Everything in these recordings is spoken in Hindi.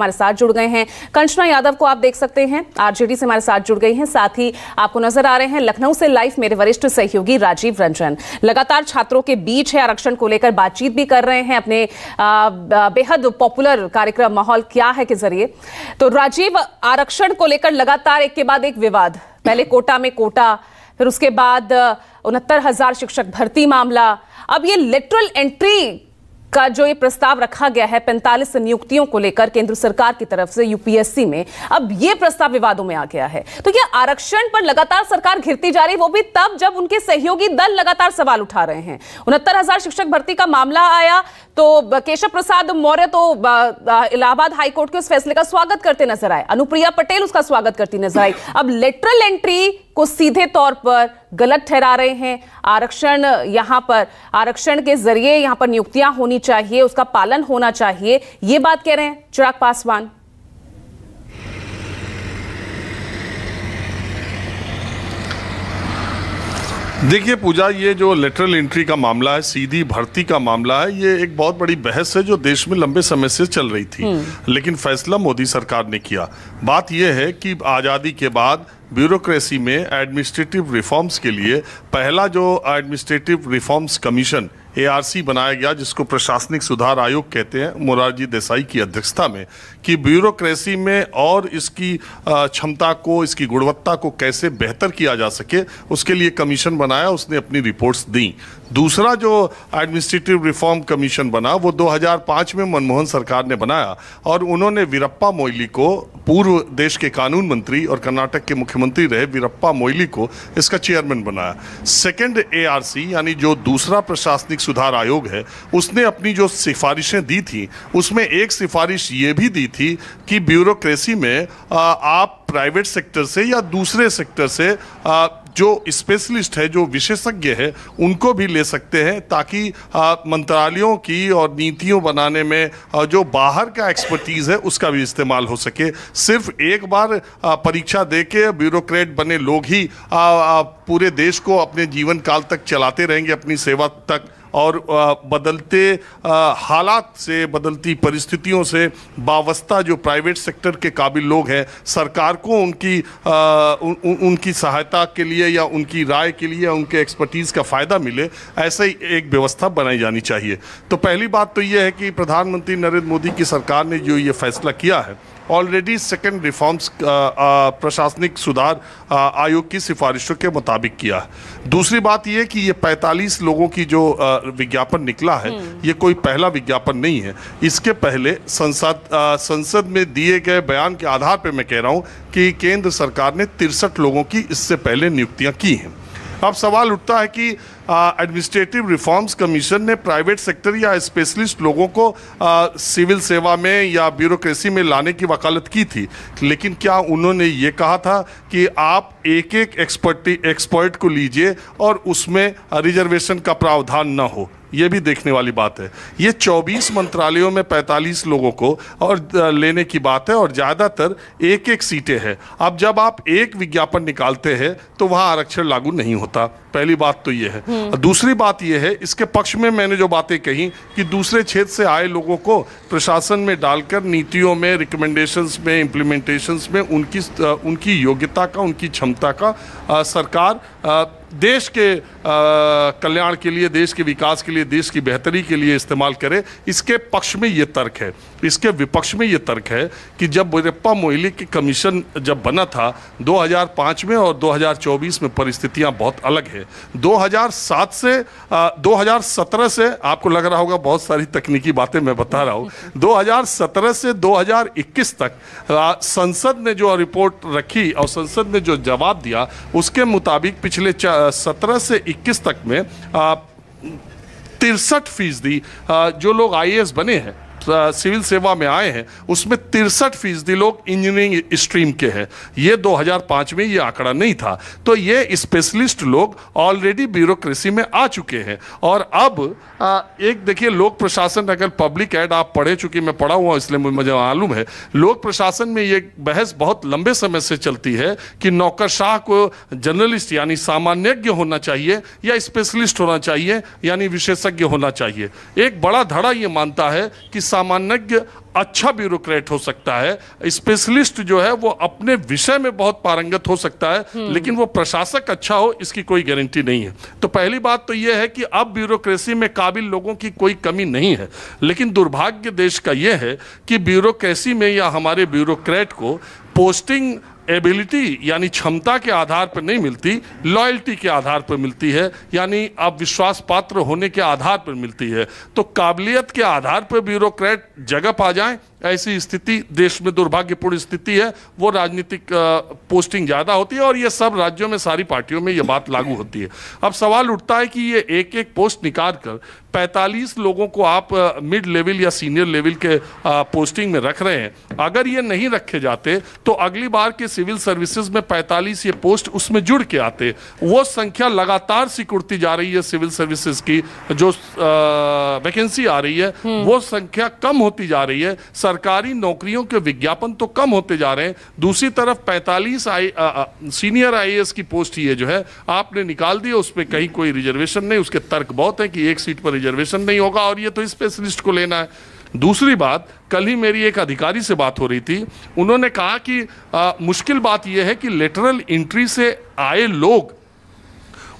हमारे साथ जुड़ गए हैं कंचना यादव को आप देख सकते हैं आरजेडी से हमारे साथ जुड़ गई हैं साथ ही आपको नजर आ रहे हैं लखनऊ से लाइफ मेरे वरिष्ठ सहयोगी राजीव रंजन लगातार छात्रों के बीच है आरक्षण को लेकर बातचीत भी कर रहे हैं अपने बेहद पॉपुलर कार्यक्रम माहौल क्या है के जरिए तो राजीव आरक्षण को लेकर लगातार एक के बाद एक विवाद पहले कोटा में कोटा फिर उसके बाद उनहत्तर हजार शिक्षक भर्ती मामला अब ये लिटरल एंट्री का जो ये प्रस्ताव रखा गया है 45 नियुक्तियों को लेकर केंद्र सरकार की तरफ से यूपीएससी में अब ये प्रस्ताव विवादों में आ गया है तो क्या आरक्षण पर लगातार सरकार घिरती जा रही वो भी तब जब उनके सहयोगी दल लगातार सवाल उठा रहे हैं उनहत्तर हजार शिक्षक भर्ती का मामला आया तो केशव प्रसाद मौर्य तो इलाहाबाद हाईकोर्ट के उस फैसले का स्वागत करते नजर आए अनुप्रिया पटेल उसका स्वागत करती नजर आई अब लेटरल एंट्री को सीधे तौर पर गलत ठहरा रहे हैं आरक्षण यहाँ पर आरक्षण के जरिए यहाँ पर नियुक्तियां होनी चाहिए उसका पालन होना चाहिए ये बात कह रहे हैं चिराग पासवान देखिए पूजा ये जो लेटरल एंट्री का मामला है सीधी भर्ती का मामला है ये एक बहुत बड़ी बहस है जो देश में लंबे समय से चल रही थी हम्म। लेकिन फैसला मोदी सरकार ने किया बात यह है कि आज़ादी के बाद ब्यूरोक्रेसी में एडमिनिस्ट्रेटिव रिफॉर्म्स के लिए पहला जो एडमिनिस्ट्रेटिव रिफॉर्म्स कमीशन एआरसी बनाया गया जिसको प्रशासनिक सुधार आयोग कहते हैं मुरारजी देसाई की अध्यक्षता में कि ब्यूरोक्रेसी में और इसकी क्षमता को इसकी गुणवत्ता को कैसे बेहतर किया जा सके उसके लिए कमीशन बनाया उसने अपनी रिपोर्ट्स दी दूसरा जो एडमिनिस्ट्रेटिव रिफॉर्म कमीशन बना वो 2005 में मनमोहन सरकार ने बनाया और उन्होंने वीरप्पा मोइली को पूर्व देश के कानून मंत्री और कर्नाटक के मुख्यमंत्री रहे वीरप्पा मोइली को इसका चेयरमैन बनाया सेकेंड एआरसी यानी जो दूसरा प्रशासनिक सुधार आयोग है उसने अपनी जो सिफारिशें दी थी उसमें एक सिफारिश ये भी दी थी कि ब्यूरोक्रेसी में आप प्राइवेट सेक्टर से या दूसरे सेक्टर से जो स्पेशलिस्ट है जो विशेषज्ञ है उनको भी ले सकते हैं ताकि मंत्रालयों की और नीतियों बनाने में जो बाहर का एक्सपर्टीज़ है उसका भी इस्तेमाल हो सके सिर्फ एक बार परीक्षा दे के ब्यूरोक्रेट बने लोग ही पूरे देश को अपने जीवन काल तक चलाते रहेंगे अपनी सेवा तक और बदलते हालात से बदलती परिस्थितियों से बावस्ता जो प्राइवेट सेक्टर के काबिल लोग हैं सरकार को उनकी उन, उन, उनकी सहायता के लिए या उनकी राय के लिए उनके एक्सपर्टीज़ का फ़ायदा मिले ऐसे ही एक व्यवस्था बनाई जानी चाहिए तो पहली बात तो ये है कि प्रधानमंत्री नरेंद्र मोदी की सरकार ने जो ये फैसला किया है ऑलरेडी सेकेंड रिफॉर्म्स प्रशासनिक सुधार uh, आयोग की सिफारिशों के मुताबिक किया है दूसरी बात यह कि ये 45 लोगों की जो uh, विज्ञापन निकला है हम्म। ये कोई पहला विज्ञापन नहीं है इसके पहले संसद uh, संसद में दिए गए बयान के आधार पर मैं कह रहा हूँ कि केंद्र सरकार ने तिरसठ लोगों की इससे पहले नियुक्तियाँ की हैं अब सवाल उठता है कि एडमिनिस्ट्रेटिव रिफॉर्म्स कमीशन ने प्राइवेट सेक्टर या स्पेशलिस्ट लोगों को आ, सिविल सेवा में या ब्यूरोक्रेसी में लाने की वकालत की थी लेकिन क्या उन्होंने ये कहा था कि आप एक एक एक्सपर्टी एक्सपर्ट को लीजिए और उसमें रिजर्वेशन का प्रावधान ना हो ये भी देखने वाली बात है ये 24 मंत्रालयों में 45 लोगों को और लेने की बात है और ज़्यादातर एक एक सीटें हैं अब जब आप एक विज्ञापन निकालते हैं तो वहाँ आरक्षण लागू नहीं होता पहली बात तो ये है दूसरी बात ये है इसके पक्ष में मैंने जो बातें कही कि दूसरे क्षेत्र से आए लोगों को प्रशासन में डालकर नीतियों में रिकमेंडेशंस में इम्प्लीमेंटेशंस में उनकी उनकी योग्यता का उनकी क्षमता का आ, सरकार आ, देश के कल्याण के लिए देश के विकास के लिए देश की बेहतरी के लिए इस्तेमाल करें इसके पक्ष में ये तर्क है इसके विपक्ष में ये तर्क है कि जब बोरेप्पा मोइली की कमीशन जब बना था 2005 में और 2024 में परिस्थितियां बहुत अलग है 2007 से आ, 2017 से आपको लग रहा होगा बहुत सारी तकनीकी बातें मैं बता रहा हूँ दो से दो तक आ, संसद ने जो रिपोर्ट रखी और संसद ने जो जवाब दिया उसके मुताबिक पिछले चा, सत्रह से इक्कीस तक में तिरसठ फीसदी जो लोग आई बने हैं सिविल सेवा में आए हैं उसमें तिरसठ फीसदी लोग इंजीनियरिंग स्ट्रीम के हैं ये 2005 में ये आंकड़ा नहीं था तो ये स्पेशलिस्ट लोग ऑलरेडी ब्यूरोक्रेसी में आ चुके हैं और अब आ, एक देखिए लोक प्रशासन अगर पब्लिक एड आप पढ़े चुकी मैं पढ़ा हुआ इसलिए मुझे मालूम है लोक प्रशासन में ये बहस बहुत लंबे समय से चलती है कि नौकरशाह को जर्नलिस्ट यानी सामान्यज्ञ होना चाहिए या स्पेशलिस्ट होना चाहिए यानी विशेषज्ञ होना चाहिए एक बड़ा धड़ा ये मानता है कि सामान्यज्ञ अच्छा ब्यूरोक्रेट हो सकता है स्पेशलिस्ट जो है वो अपने विषय में बहुत पारंगत हो सकता है हम्म। लेकिन वो प्रशासक अच्छा हो इसकी कोई गारंटी नहीं है तो पहली बात तो ये है कि अब ब्यूरोक्रेसी में काबिल लोगों की कोई कमी नहीं है लेकिन दुर्भाग्य देश का ये है कि ब्यूरोक्रेसी में या हमारे ब्यूरोक्रेट को पोस्टिंग एबिलिटी यानी क्षमता के आधार पर नहीं मिलती लॉयल्टी के आधार पर मिलती है यानी आप विश्वास पात्र होने के आधार पर मिलती है तो काबिलियत के आधार पर ब्यूरोक्रेट जगह पा जाएं ऐसी स्थिति देश में दुर्भाग्यपूर्ण स्थिति है वो राजनीतिक पोस्टिंग ज़्यादा होती है और ये सब राज्यों में सारी पार्टियों में ये बात लागू होती है अब सवाल उठता है कि ये एक एक पोस्ट निकाल कर 45 लोगों को आप मिड लेवल या सीनियर लेवल के पोस्टिंग में रख रहे हैं अगर ये नहीं रखे जाते तो अगली बार के सिविल सर्विसेज में 45 ये पोस्ट उसमें जुड़ के आते वो संख्या लगातार सिकुड़ती जा रही है सिविल सर्विसेज की जो वैकेंसी आ रही है हम्म। वो संख्या कम होती जा रही है सरकारी नौकरियों के विज्ञापन तो कम होते जा रहे हैं दूसरी तरफ 45 आई आ, आ, सीनियर आईएएस की पोस्ट ये जो है आपने निकाल दिया उसमें कहीं कोई रिजर्वेशन नहीं उसके तर्क बहुत है कि एक सीट पर रिजर्वेशन नहीं होगा और ये तो स्पेशलिस्ट को लेना है दूसरी बात कल ही मेरी एक अधिकारी से बात हो रही थी उन्होंने कहा कि आ, मुश्किल बात यह है कि लेटरल इंट्री से आए लोग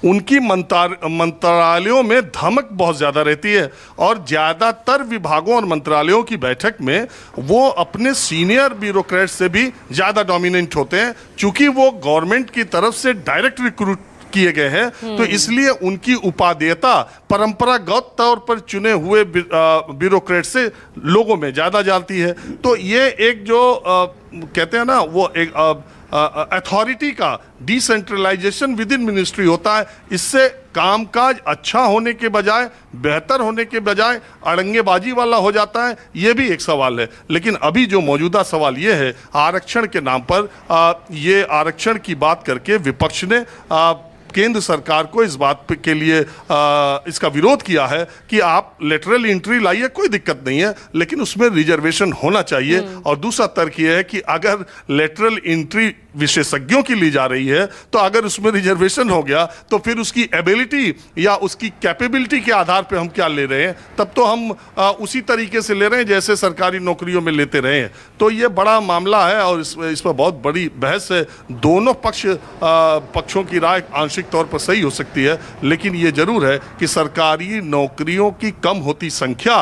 उनकी मंत्रालयों में धमक बहुत ज़्यादा रहती है और ज़्यादातर विभागों और मंत्रालयों की बैठक में वो अपने सीनियर ब्यूरोक्रेट से भी ज़्यादा डोमिनेंट होते हैं चूँकि वो गवर्नमेंट की तरफ से डायरेक्ट रिक्रूट किए गए हैं तो हम्म। इसलिए उनकी उपादेयता परंपरागत तौर पर चुने हुए ब्यूरोक्रेट से लोगों में ज़्यादा जाती है तो ये एक जो आ, कहते हैं ना वो एक आ, अथॉरिटी का डिसेंट्रलाइजेशन विद इन मिनिस्ट्री होता है इससे कामकाज अच्छा होने के बजाय बेहतर होने के बजाय अड़ंगेबाजी वाला हो जाता है ये भी एक सवाल है लेकिन अभी जो मौजूदा सवाल ये है आरक्षण के नाम पर आ, ये आरक्षण की बात करके विपक्ष ने आ, केंद्र सरकार को इस बात पे के लिए आ, इसका विरोध किया है कि आप लेटरल इंट्री लाइए कोई दिक्कत नहीं है लेकिन उसमें रिजर्वेशन होना चाहिए हम्म। और दूसरा तर्क यह है कि अगर लेटरल इंट्री विशेषज्ञों की ली जा रही है तो अगर उसमें रिजर्वेशन हो गया तो फिर उसकी एबिलिटी या उसकी कैपेबिलिटी के आधार पर हम क्या ले रहे हैं तब तो हम आ, उसी तरीके से ले रहे हैं जैसे सरकारी नौकरियों में लेते रहे हैं तो ये बड़ा मामला है और इस, इस पर बहुत बड़ी बहस है दोनों पक्ष आ, पक्षों की राय आंशिक तौर पर सही हो सकती है लेकिन ये ज़रूर है कि सरकारी नौकरियों की कम होती संख्या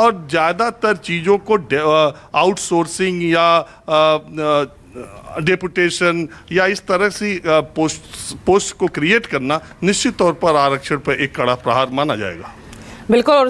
और ज़्यादातर चीज़ों को आउटसोर्सिंग या आ, डेपुटेशन या इस तरह से पोस्ट पोस्ट को क्रिएट करना निश्चित तौर पर आरक्षण पर एक कड़ा प्रहार माना जाएगा बिल्कुल